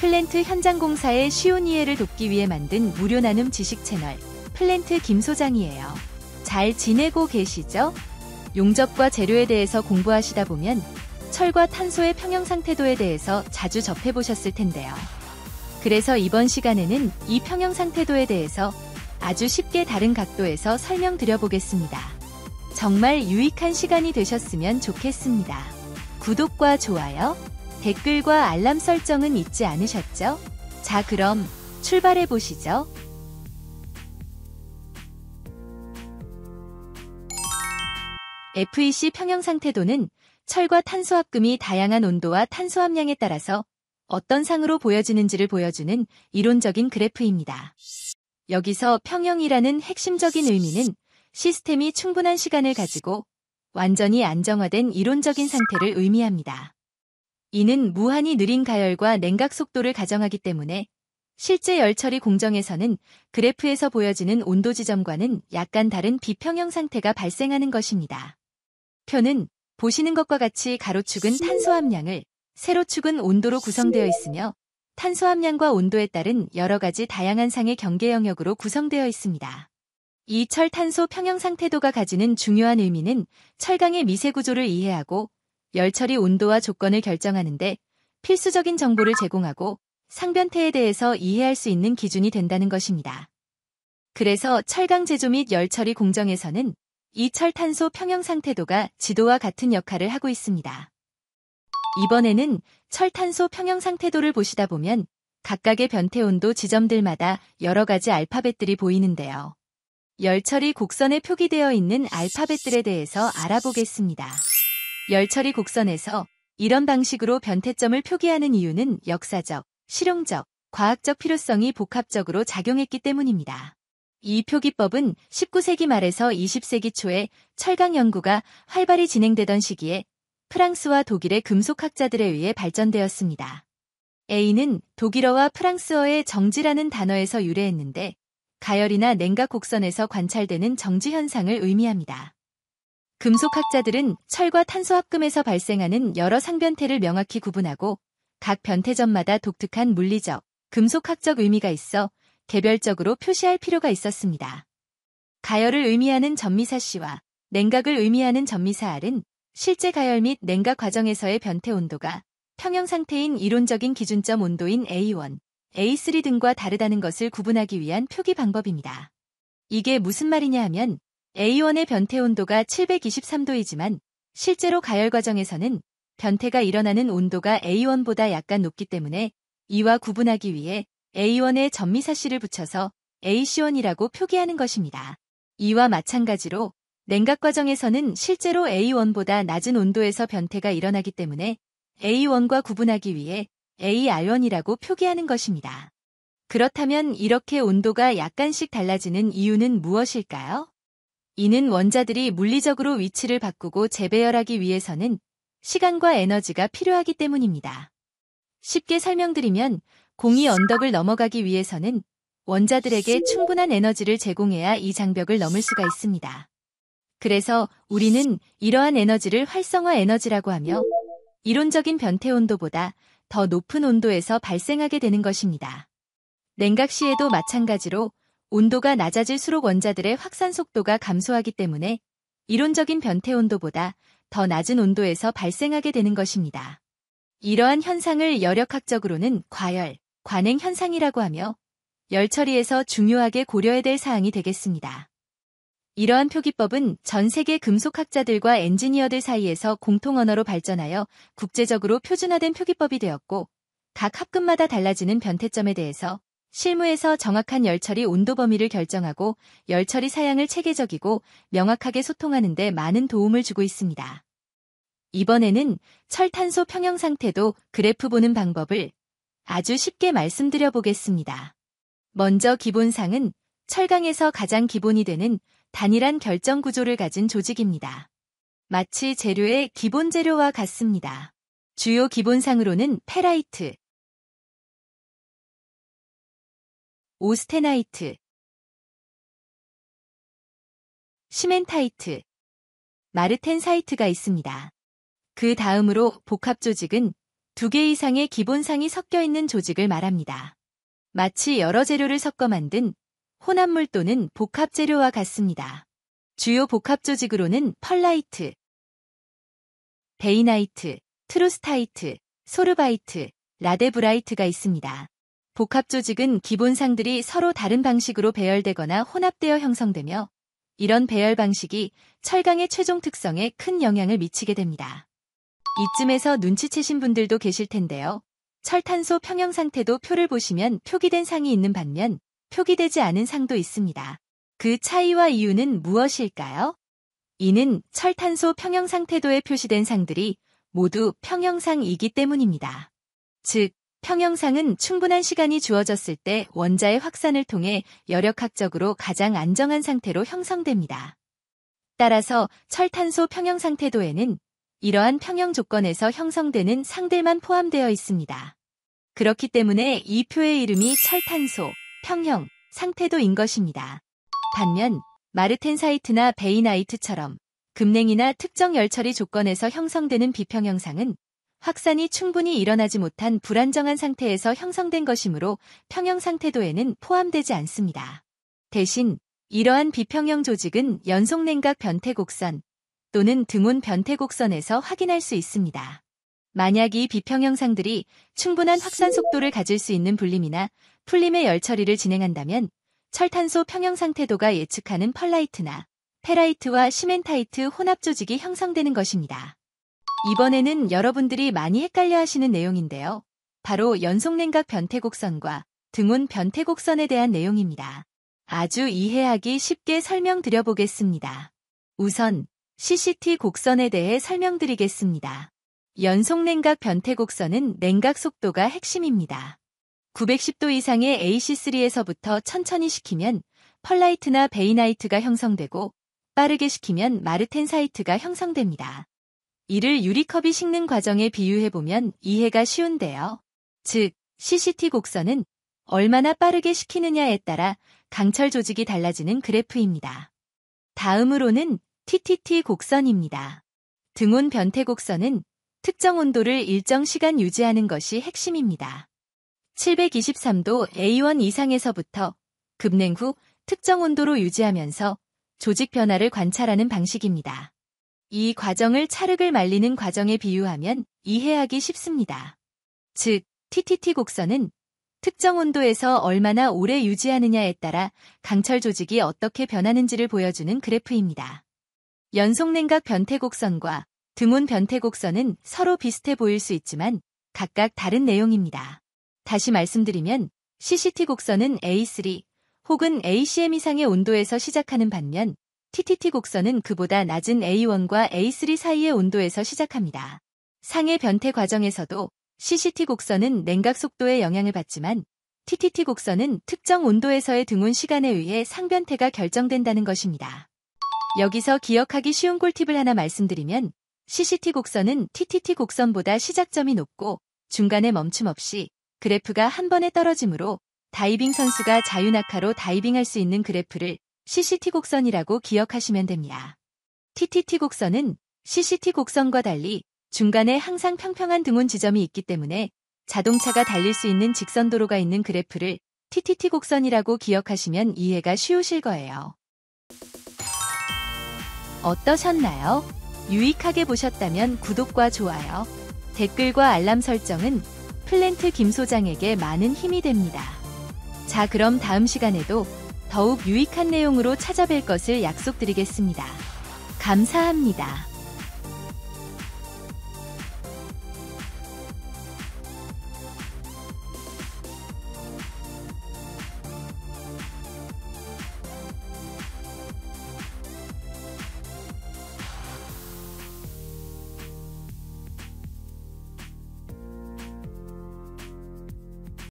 플랜트 현장 공사의 쉬운 이해를 돕기 위해 만든 무료 나눔 지식 채널 플랜트 김 소장이에요. 잘 지내고 계시죠? 용접과 재료에 대해서 공부하시다 보면 철과 탄소의 평형 상태도에 대해서 자주 접해보셨을 텐데요. 그래서 이번 시간에는 이 평형 상태도에 대해서 아주 쉽게 다른 각도에서 설명드려 보겠습니다. 정말 유익한 시간이 되셨으면 좋겠습니다. 구독과 좋아요, 댓글과 알람 설정은 잊지 않으셨죠? 자 그럼 출발해 보시죠. FEC 평형 상태도는 철과 탄소합금이 다양한 온도와 탄소함량에 따라서 어떤 상으로 보여지는지를 보여주는 이론적인 그래프입니다. 여기서 평형이라는 핵심적인 의미는 시스템이 충분한 시간을 가지고 완전히 안정화된 이론적인 상태를 의미합니다. 이는 무한히 느린 가열과 냉각 속도를 가정하기 때문에 실제 열처리 공정에서는 그래프에서 보여지는 온도 지점과는 약간 다른 비평형 상태가 발생하는 것입니다. 표는 보시는 것과 같이 가로축은 탄소 함량을, 세로축은 온도로 구성되어 있으며 탄소 함량과 온도에 따른 여러 가지 다양한 상의 경계 영역으로 구성되어 있습니다. 이 철탄소 평형 상태도가 가지는 중요한 의미는 철강의 미세 구조를 이해하고 열처리 온도와 조건을 결정하는데 필수적인 정보를 제공하고 상변태에 대해서 이해할 수 있는 기준이 된다는 것입니다. 그래서 철강 제조 및 열처리 공정에서는 이 철탄소 평형 상태도가 지도와 같은 역할을 하고 있습니다. 이번에는 철탄소 평형 상태도를 보시다 보면 각각의 변태 온도 지점들마다 여러 가지 알파벳들이 보이는데요. 열처리 곡선에 표기되어 있는 알파벳들에 대해서 알아보겠습니다. 열처리 곡선에서 이런 방식으로 변태점을 표기하는 이유는 역사적, 실용적, 과학적 필요성이 복합적으로 작용했기 때문입니다. 이 표기법은 19세기 말에서 20세기 초에 철강 연구가 활발히 진행되던 시기에 프랑스와 독일의 금속학자들에 의해 발전되었습니다. A는 독일어와 프랑스어의 정지라는 단어에서 유래했는데 가열이나 냉각 곡선에서 관찰되는 정지 현상을 의미합니다. 금속학자들은 철과 탄소합금에서 발생하는 여러 상변태를 명확히 구분하고 각 변태점마다 독특한 물리적, 금속학적 의미가 있어 개별적으로 표시할 필요가 있었습니다. 가열을 의미하는 전미사씨와 냉각을 의미하는 전미사알은 실제 가열 및 냉각 과정에서의 변태 온도가 평형 상태인 이론적인 기준점 온도인 A1, A3 등과 다르다는 것을 구분하기 위한 표기 방법입니다. 이게 무슨 말이냐 하면 A1의 변태 온도가 723도이지만 실제로 가열 과정에서는 변태가 일어나는 온도가 A1보다 약간 높기 때문에 이와 구분하기 위해 A1에 전미사실을 붙여서 AC1이라고 표기하는 것입니다. 이와 마찬가지로 냉각 과정에서는 실제로 A1보다 낮은 온도에서 변태가 일어나기 때문에 A1과 구분하기 위해 AR1이라고 표기하는 것입니다. 그렇다면 이렇게 온도가 약간씩 달라지는 이유는 무엇일까요? 이는 원자들이 물리적으로 위치를 바꾸고 재배열하기 위해서는 시간과 에너지가 필요하기 때문입니다. 쉽게 설명드리면 공이 언덕을 넘어가기 위해서는 원자들에게 충분한 에너지를 제공해야 이 장벽을 넘을 수가 있습니다. 그래서 우리는 이러한 에너지를 활성화 에너지라고 하며 이론적인 변태 온도보다 더 높은 온도에서 발생하게 되는 것입니다. 냉각 시에도 마찬가지로 온도가 낮아질수록 원자들의 확산 속도가 감소하기 때문에 이론적인 변태 온도보다 더 낮은 온도에서 발생하게 되는 것입니다. 이러한 현상을 열역학적으로는 과열, 관행 현상이라고 하며 열 처리에서 중요하게 고려해야 될 사항이 되겠습니다. 이러한 표기법은 전 세계 금속학자들과 엔지니어들 사이에서 공통 언어로 발전하여 국제적으로 표준화된 표기법이 되었고 각합금마다 달라지는 변태점에 대해서 실무에서 정확한 열처리 온도 범위를 결정하고 열처리 사양을 체계적이고 명확하게 소통하는 데 많은 도움을 주고 있습니다. 이번에는 철탄소 평형 상태도 그래프 보는 방법을 아주 쉽게 말씀드려 보겠습니다. 먼저 기본상은 철강에서 가장 기본이 되는 단일한 결정 구조를 가진 조직입니다. 마치 재료의 기본 재료와 같습니다. 주요 기본상으로는 페라이트, 오스테나이트 시멘타이트 마르텐사이트가 있습니다. 그 다음으로 복합조직은 두 개 이상의 기본상이 섞여 있는 조직을 말합니다. 마치 여러 재료를 섞어 만든 혼합물 또는 복합재료와 같습니다. 주요 복합조직으로는 펄라이트, 베이나이트, 트루스타이트, 소르바이트, 라데브라이트가 있습니다. 복합조직은 기본상들이 서로 다른 방식으로 배열되거나 혼합되어 형성되며 이런 배열 방식이 철강의 최종 특성에 큰 영향을 미치게 됩니다. 이쯤에서 눈치채신 분들도 계실 텐데요. 철탄소 평형 상태도 표를 보시면 표기된 상이 있는 반면 표기되지 않은 상도 있습니다. 그 차이와 이유는 무엇일까요? 이는 철탄소 평형 상태도에 표시된 상들이 모두 평형상이기 때문입니다. 즉, 평형상은 충분한 시간이 주어졌을 때 원자의 확산을 통해 여력학적으로 가장 안정한 상태로 형성됩니다. 따라서 철탄소 평형상태도에는 이러한 평형 조건에서 형성되는 상대만 포함되어 있습니다. 그렇기 때문에 이 표의 이름이 철탄소, 평형, 상태도인 것입니다. 반면 마르텐사이트나 베이나이트처럼 금냉이나 특정 열처리 조건에서 형성되는 비평형상은 확산이 충분히 일어나지 못한 불안정한 상태에서 형성된 것이므로 평형 상태도에는 포함되지 않습니다. 대신 이러한 비평형 조직은 연속 냉각 변태 곡선 또는 등온 변태 곡선에서 확인할 수 있습니다. 만약 이 비평형상들이 충분한 확산 속도를 가질 수 있는 불림이나 풀림의 열 처리를 진행한다면 철탄소 평형 상태도가 예측하는 펄라이트나 페라이트와 시멘타이트 혼합 조직이 형성되는 것입니다. 이번에는 여러분들이 많이 헷갈려 하시는 내용인데요. 바로 연속냉각 변태곡선과 등온 변태곡선에 대한 내용입니다. 아주 이해하기 쉽게 설명드려 보겠습니다. 우선 CCT 곡선에 대해 설명드리겠습니다. 연속냉각 변태곡선은 냉각 속도가 핵심입니다. 910도 이상의 AC3에서부터 천천히 식히면 펄라이트나 베이나이트가 형성되고 빠르게 식히면 마르텐사이트가 형성됩니다. 이를 유리컵이 식는 과정에 비유해보면 이해가 쉬운데요. 즉, CCT 곡선은 얼마나 빠르게 식히느냐에 따라 강철 조직이 달라지는 그래프입니다. 다음으로는 TTT 곡선입니다. 등온 변태 곡선은 특정 온도를 일정 시간 유지하는 것이 핵심입니다. 723도 A1 이상에서부터 급냉 후 특정 온도로 유지하면서 조직 변화를 관찰하는 방식입니다. 이 과정을 찰흙을 말리는 과정에 비유하면 이해하기 쉽습니다. 즉, TTT 곡선은 특정 온도에서 얼마나 오래 유지하느냐에 따라 강철 조직이 어떻게 변하는지를 보여주는 그래프입니다. 연속 냉각 변태 곡선과 드문 변태 곡선은 서로 비슷해 보일 수 있지만 각각 다른 내용입니다. 다시 말씀드리면 CCT 곡선은 A3 혹은 ACM 이상의 온도에서 시작하는 반면 TTT 곡선은 그보다 낮은 A1과 A3 사이의 온도에서 시작합니다. 상해 변태 과정에서도 CCT 곡선은 냉각 속도에 영향을 받지만 TTT 곡선은 특정 온도에서의 등온 시간에 의해 상변태가 결정된다는 것입니다. 여기서 기억하기 쉬운 꿀팁을 하나 말씀드리면 CCT 곡선은 TTT 곡선보다 시작점이 높고 중간에 멈춤 없이 그래프가 한 번에 떨어지므로 다이빙 선수가 자유낙하로 다이빙할 수 있는 그래프를 CCT 곡선이라고 기억하시면 됩니다. TTT 곡선은 CCT 곡선과 달리 중간에 항상 평평한 등원 지점이 있기 때문에 자동차가 달릴 수 있는 직선 도로가 있는 그래프를 TTT 곡선이라고 기억하시면 이해가 쉬우실 거예요. 어떠셨나요? 유익하게 보셨다면 구독과 좋아요, 댓글과 알람 설정은 플랜트 김 소장에게 많은 힘이 됩니다. 자, 그럼 다음 시간에도 더욱 유익한 내용으로 찾아뵐 것을 약속드리겠습니다. 감사합니다.